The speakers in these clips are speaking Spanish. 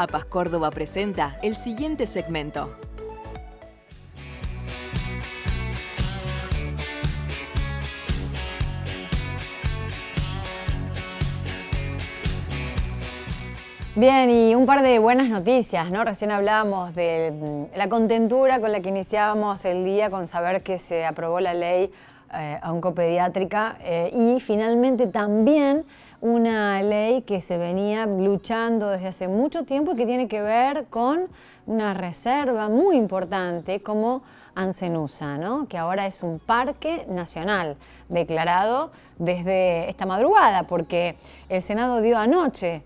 APAS Córdoba presenta el siguiente segmento. Bien, y un par de buenas noticias, ¿no? Recién hablábamos de mm, la contentura con la que iniciábamos el día con saber que se aprobó la ley eh, oncopediátrica eh, y finalmente también una ley que se venía luchando desde hace mucho tiempo y que tiene que ver con una reserva muy importante como Ancenusa, que ahora es un parque nacional declarado desde esta madrugada, porque el Senado dio anoche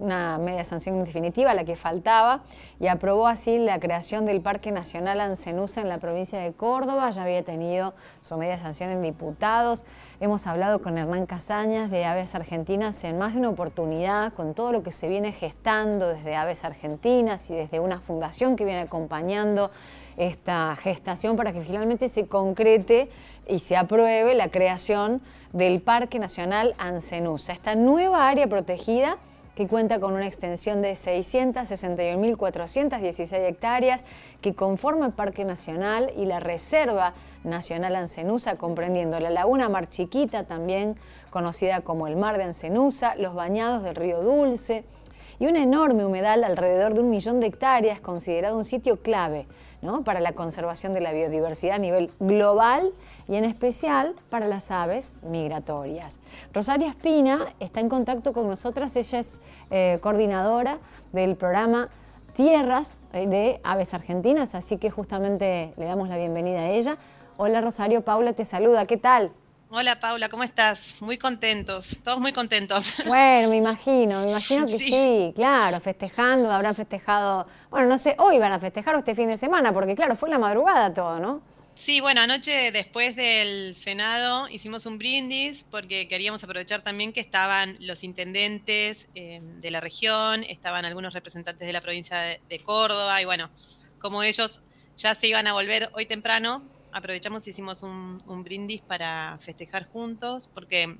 una media sanción definitiva, la que faltaba, y aprobó así la creación del Parque Nacional Ancenusa en la provincia de Córdoba. Ya había tenido su media sanción en diputados. Hemos hablado con Hernán Casañas de Aves Argentinas en más de una oportunidad, con todo lo que se viene gestando desde Aves Argentinas y desde una fundación que viene acompañando esta gestación para que finalmente se concrete y se apruebe la creación del Parque Nacional Ancenusa, esta nueva área protegida que cuenta con una extensión de 661.416 hectáreas que conforma el Parque Nacional y la Reserva Nacional Ancenusa, comprendiendo la Laguna Mar Chiquita, también conocida como el Mar de Ancenusa, los bañados del Río Dulce y un enorme humedal alrededor de un millón de hectáreas, considerado un sitio clave para la conservación de la biodiversidad a nivel global y en especial para las aves migratorias. Rosaria Espina está en contacto con nosotras, ella es eh, coordinadora del programa Tierras eh, de Aves Argentinas, así que justamente le damos la bienvenida a ella. Hola Rosario, Paula te saluda, ¿qué tal? Hola Paula, ¿cómo estás? Muy contentos, todos muy contentos. Bueno, me imagino, me imagino que sí. claro, festejando, habrán festejado, bueno, no sé, hoy van a festejar o este fin de semana, porque claro, fue la madrugada todo, ¿no? Sí, bueno, anoche después del Senado hicimos un brindis porque queríamos aprovechar también que estaban los intendentes em, de la región, estaban algunos representantes de la provincia de Córdoba y bueno, como ellos ya se iban a volver hoy temprano, aprovechamos y hicimos un, brindis para festejar juntos, porque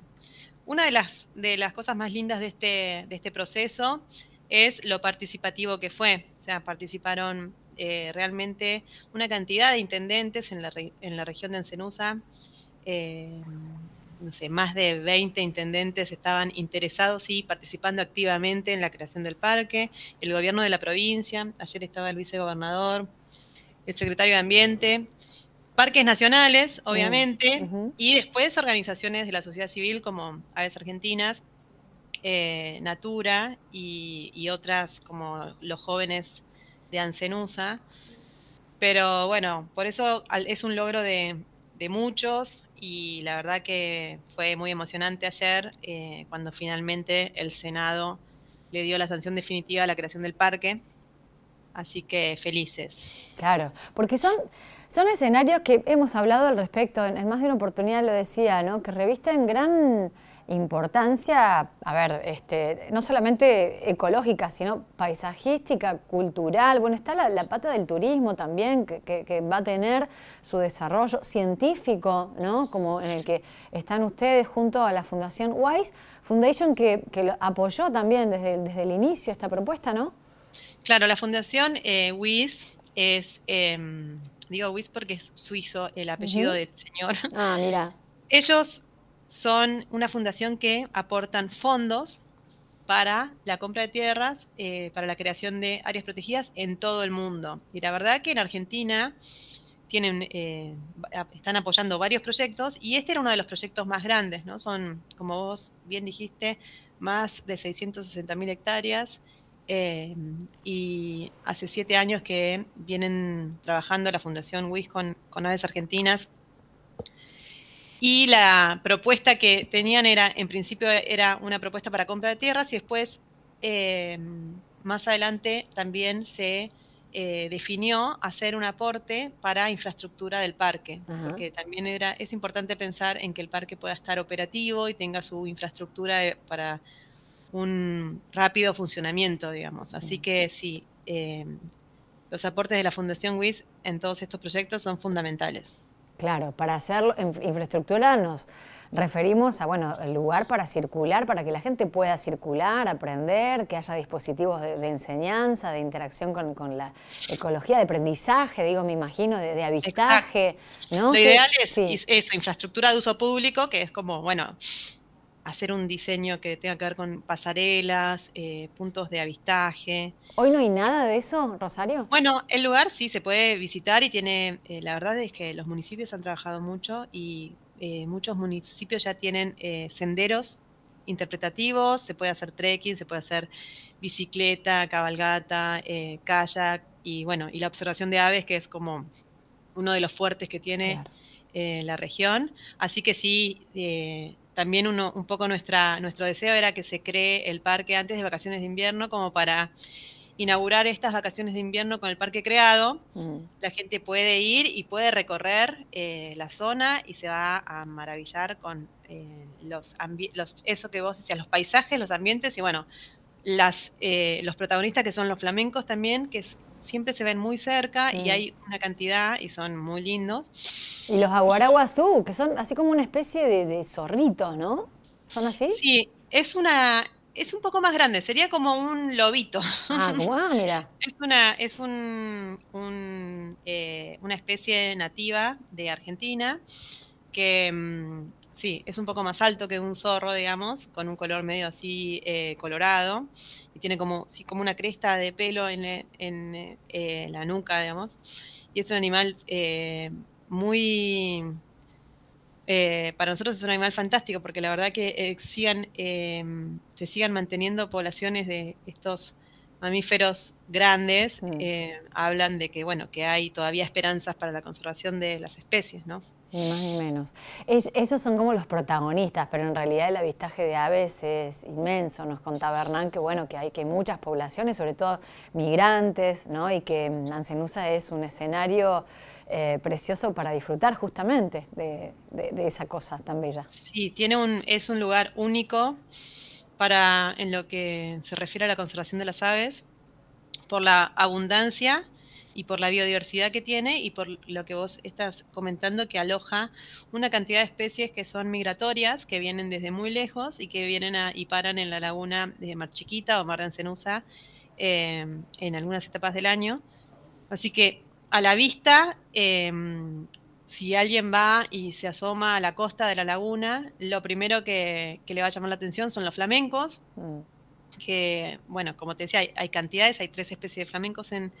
una de las, de las cosas más lindas de este, de este proceso es lo participativo que fue. O sea, participaron eh, realmente una cantidad de intendentes en la, en la región de Ancenusa. Eh, no sé, más de 20 intendentes estaban interesados y participando activamente en la creación del parque, el gobierno de la provincia, ayer estaba el vicegobernador, el secretario de Ambiente, Parques nacionales, mm, obviamente, y después organizaciones de la sociedad civil como Aves Argentinas, eh, Natura y, otras como los jóvenes de Ancenusa. Pero bueno, por eso es un logro de, muchos y la verdad que fue muy emocionante ayer eh, cuando finalmente el Senado le dio la sanción definitiva a la creación del parque. Así que felices. Claro, porque son son escenarios que hemos hablado al respecto, en, más de una oportunidad lo decía, ¿no? que revisten gran importancia, a ver, este, no solamente ecológica, sino paisajística, cultural. Bueno, está la, pata del turismo también, que, va a tener su desarrollo científico, ¿no? Como en el que están ustedes junto a la Fundación WISE, Foundation que, apoyó también desde, desde, el inicio esta propuesta, ¿no? Claro, la Fundación eh, WISE es... Em, Digo WISP porque es suizo el apellido del señor. Ah, mira. Ellos son una fundación que aportan fondos para la compra de tierras, eh, para la creación de áreas protegidas en todo el mundo. Y la verdad que en Argentina tienen, eh, están apoyando varios proyectos y este era uno de los proyectos más grandes, ¿no? Son, como vos bien dijiste, más de 660 mil hectáreas Em, y hace siete años que vienen trabajando la Fundación WIS con, Aves Argentinas. Y la propuesta que tenían era, en principio, era una propuesta para compra de tierras y después, em, más adelante, también se eh, definió hacer un aporte para infraestructura del parque, porque también era, es importante pensar en que el parque pueda estar operativo y tenga su infraestructura para un rápido funcionamiento, digamos. Así que sí, em, los aportes de la Fundación WIS en todos estos proyectos son fundamentales. Claro, para en infraestructura nos referimos a bueno, el lugar para circular, para que la gente pueda circular, aprender, que haya dispositivos de, enseñanza, de interacción con, la ecología, de aprendizaje, digo, me imagino, de, avistaje. ¿no? Lo ideal eso, infraestructura de uso público, que es como, bueno, hacer un diseño que tenga que ver con pasarelas, eh, puntos de avistaje. ¿Hoy no hay nada de eso, Rosario? Bueno, el lugar sí se puede visitar y tiene, eh, la verdad es que los municipios han trabajado mucho y eh, muchos municipios ya tienen senderos interpretativos, se puede hacer trekking, se puede hacer bicicleta, cabalgata, kayak y bueno, y la observación de aves que es como uno de los fuertes que tiene la región. Así que sí también uno, un poco nuestra, nuestro deseo era que se cree el parque antes de vacaciones de invierno como para inaugurar estas vacaciones de invierno con el parque creado. Mm. La gente puede ir y puede recorrer eh, la zona y se va a maravillar con eh, los, los, eso que vos decías, los paisajes, los ambientes y bueno, las, eh, los protagonistas que son los flamencos también, que es siempre se ven muy cerca y hay una cantidad y son muy lindos. Y los aguaraguazú, que son así como una especie de, de zorritos, ¿no? ¿Son así? Sí, es una, es un poco más grande, sería como un lobito. Ah, guau mira. Es una, es un, eh, una especie nativa de Argentina que mm, Sí, es un poco más alto que un zorro, digamos, con un color medio así eh, colorado y tiene como, como una cresta de pelo en, eh, eh, la nuca, digamos. Y es un animal muy... para nosotros es un animal fantástico porque la verdad que se sigan manteniendo poblaciones de estos mamíferos grandes. hablan de que, bueno, que hay todavía esperanzas para la conservación de las especies, ¿no? Ni más ni menos. esos son como los protagonistas, pero en realidad el avistaje de aves es inmenso. Nos contaba Hernán que bueno, que hay que muchas poblaciones, sobre todo migrantes, ¿no? Y que Ancenusa es un escenario eh, precioso para disfrutar justamente de, de, de, esa cosa tan bella. Sí, tiene un, es un lugar único para en lo que se refiere a la conservación de las aves, por la abundancia y por la biodiversidad que tiene y por lo que vos estás comentando que aloja una cantidad de especies que son migratorias, que vienen desde muy lejos y que vienen y paran en la laguna de Mar Chiquita o Mar de Ancenusa eh, en algunas etapas del año. Así que a la vista, em, si alguien va y se asoma a la costa de la laguna, lo primero que, le va a llamar la atención son los flamencos. Mm que, bueno, como te decía, hay, cantidades, hay tres especies de flamencos en,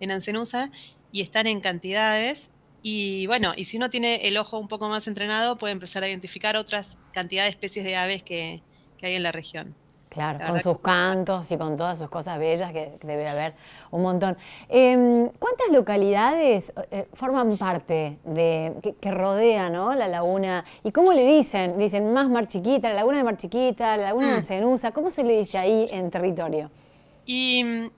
en Ancenusa y están en cantidades. Y bueno, y si uno tiene el ojo un poco más entrenado, puede empezar a identificar otras cantidades de especies de aves que hay en la región. Claro, con sus cantos y con todas sus cosas bellas que debe haber un montón. Em, ¿Cuántas localidades eh, eh, forman parte de que, rodea la laguna? ¿Y cómo le dicen? Dicen más Mar Chiquita, la laguna de Mar Chiquita, la laguna de Cenusa. Mm. ¿Cómo se le dice ahí en territorio? Y mm,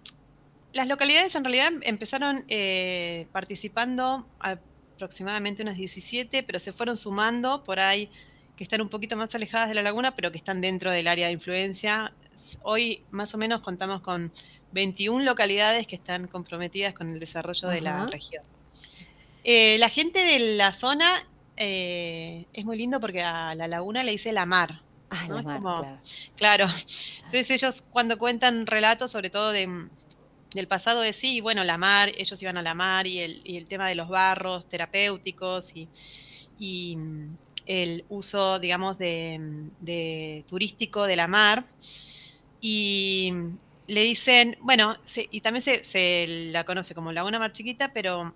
las localidades en realidad empezaron eh, participando aproximadamente unas 17, pero se fueron sumando por ahí que están un poquito más alejadas de la laguna, pero que están dentro del área de influencia. Hoy más o menos contamos con 21 localidades que están comprometidas con el desarrollo de la región. Eh, la gente de la zona eh, es muy lindo porque a la laguna le dice la mar. Ah, la mar claro. Entonces ellos cuando cuentan relatos, sobre todo del pasado de sí, bueno, la mar, ellos iban a la mar y el, tema de los barros terapéuticos y el uso, digamos, de, turístico de la mar. Y le dicen, bueno, y también se, la conoce como Laguna Mar Chiquita, pero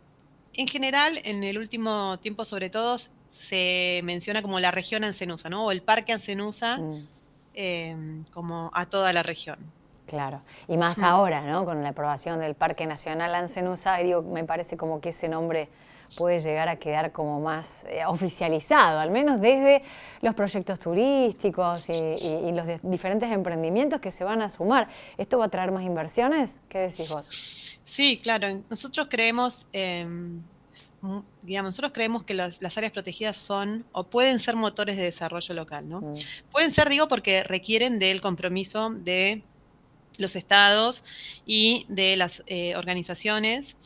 en general, en el último tiempo, sobre todo, se menciona como la región Ancenusa, ¿no? O el Parque Ancenusa, mm. em, como a toda la región. Claro, y más ahora, ¿no? Con la aprobación del Parque Nacional Ancenusa, digo, me parece como que ese nombre puede llegar a quedar como más eh, oficializado, al menos desde los proyectos turísticos y, los diferentes emprendimientos que se van a sumar. ¿Esto va a traer más inversiones? ¿Qué decís vos? Sí, claro. Nosotros creemos... Em, nosotros creemos que las, áreas protegidas son o pueden ser motores de desarrollo local, ¿no? Mm. Pueden ser, digo, porque requieren del compromiso de los estados y de las eh, organizaciones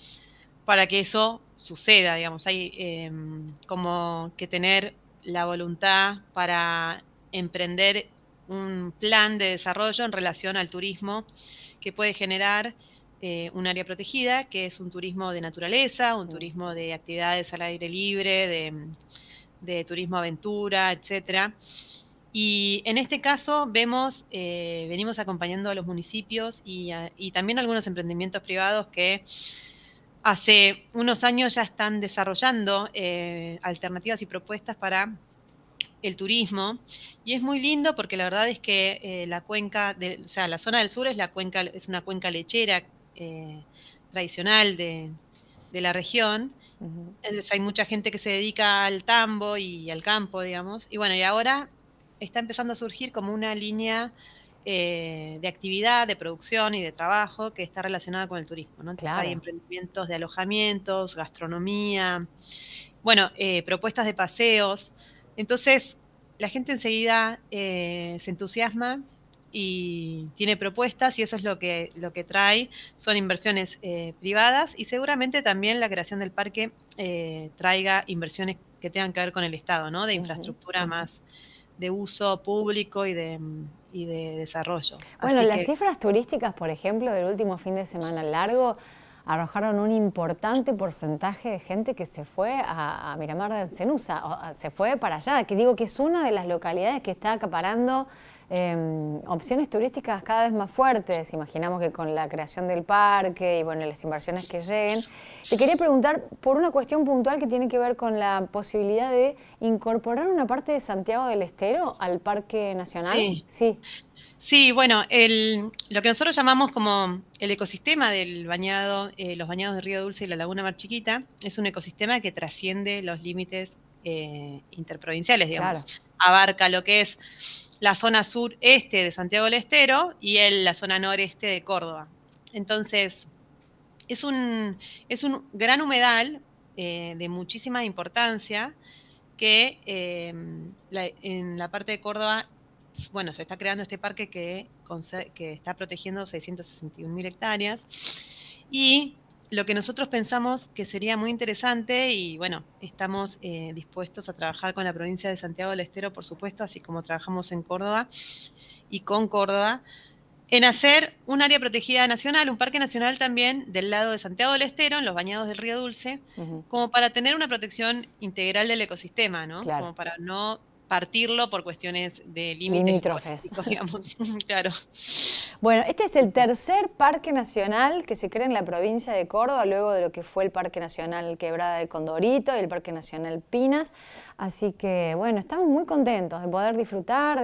para que eso suceda, digamos, hay em, como que tener la voluntad para emprender un plan de desarrollo en relación al turismo que puede generar eh, un área protegida, que es un turismo de naturaleza, un turismo de actividades al aire libre, de, turismo aventura, etcétera. Y en este caso vemos, eh, venimos acompañando a los municipios y, y también a algunos emprendimientos privados que hace unos años ya están desarrollando eh, alternativas y propuestas para el turismo y es muy lindo porque la verdad es que eh, la cuenca, o sea, la zona del sur es, la cuenca, es una cuenca lechera eh, tradicional de, la región. hay mucha gente que se dedica al tambo y al campo, digamos. Y bueno, y ahora está empezando a surgir como una línea eh, de actividad, de producción y de trabajo que está relacionada con el turismo. ¿no? Entonces hay emprendimientos de alojamientos, gastronomía, bueno, eh, propuestas de paseos. Entonces la gente enseguida eh, se entusiasma y tiene propuestas y eso es lo que, lo que trae, son inversiones privadas y seguramente también la creación del parque traiga inversiones que tengan que ver con el Estado, ¿no? De infraestructura más de uso público y de, mm, y de desarrollo. Bueno, las cifras turísticas, por ejemplo, del último fin de semana largo arrojaron un importante porcentaje de gente que se fue a, Miramar de Senusa, o, se fue para allá, que digo que es una de las localidades que está acaparando Em, opciones turísticas cada vez más fuertes. Imaginamos que con la creación del parque y bueno, las inversiones que lleguen. Te quería preguntar por una cuestión puntual que tiene que ver con la posibilidad de incorporar una parte de Santiago del Estero al Parque Nacional. Sí. sí. bueno, el, lo que nosotros llamamos como el ecosistema del bañado, eh, los bañados de Río Dulce y la Laguna Mar Chiquita, es un ecosistema que trasciende los límites eh, interprovinciales, digamos. Abarca lo que es la zona sureste de Santiago del Estero y la zona noreste de Córdoba. Entonces, es un, es un gran humedal eh, de muchísima importancia que eh, en la parte de Córdoba, bueno, se está creando este parque que, que está protegiendo 661.000 hectáreas y lo que nosotros pensamos que sería muy interesante y bueno, estamos eh, dispuestos a trabajar con la provincia de Santiago del Estero, por supuesto, así como trabajamos en Córdoba y con Córdoba, en hacer un área protegida nacional, un parque nacional también del lado de Santiago del Estero, en los bañados del Río Dulce, como para tener una protección integral del ecosistema, ¿no? Como para no partirlo por cuestiones de límites. Digamos. claro. Bueno, este es el tercer parque nacional que se crea en la provincia de Córdoba, luego de lo que fue el Parque Nacional Quebrada del Condorito y el Parque Nacional Pinas. Así que, bueno, estamos muy contentos de poder disfrutar,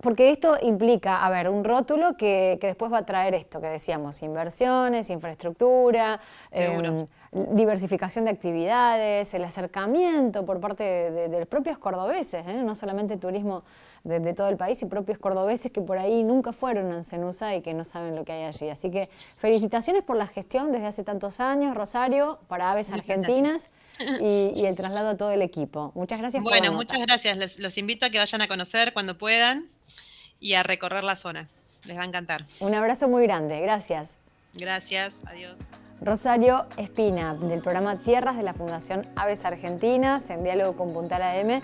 porque esto implica, a ver, un rótulo que, después va a traer esto que decíamos, inversiones, infraestructura, em, diversificación de actividades, el acercamiento por parte de, los propios ¿eh? no solamente turismo de, todo el país y propios cordobeses que por ahí nunca fueron a Senusa y que no saben lo que hay allí. Así que felicitaciones por la gestión desde hace tantos años, Rosario, para Aves Argentinas. Y, el traslado a todo el equipo. Muchas gracias. Bueno, muchas gracias. los invito a que vayan a conocer cuando puedan y a recorrer la zona. Les va a encantar. Un abrazo muy grande. Gracias. Gracias. Adiós. Rosario Espina, del programa Tierras de la Fundación Aves Argentinas, en diálogo con Puntal AM.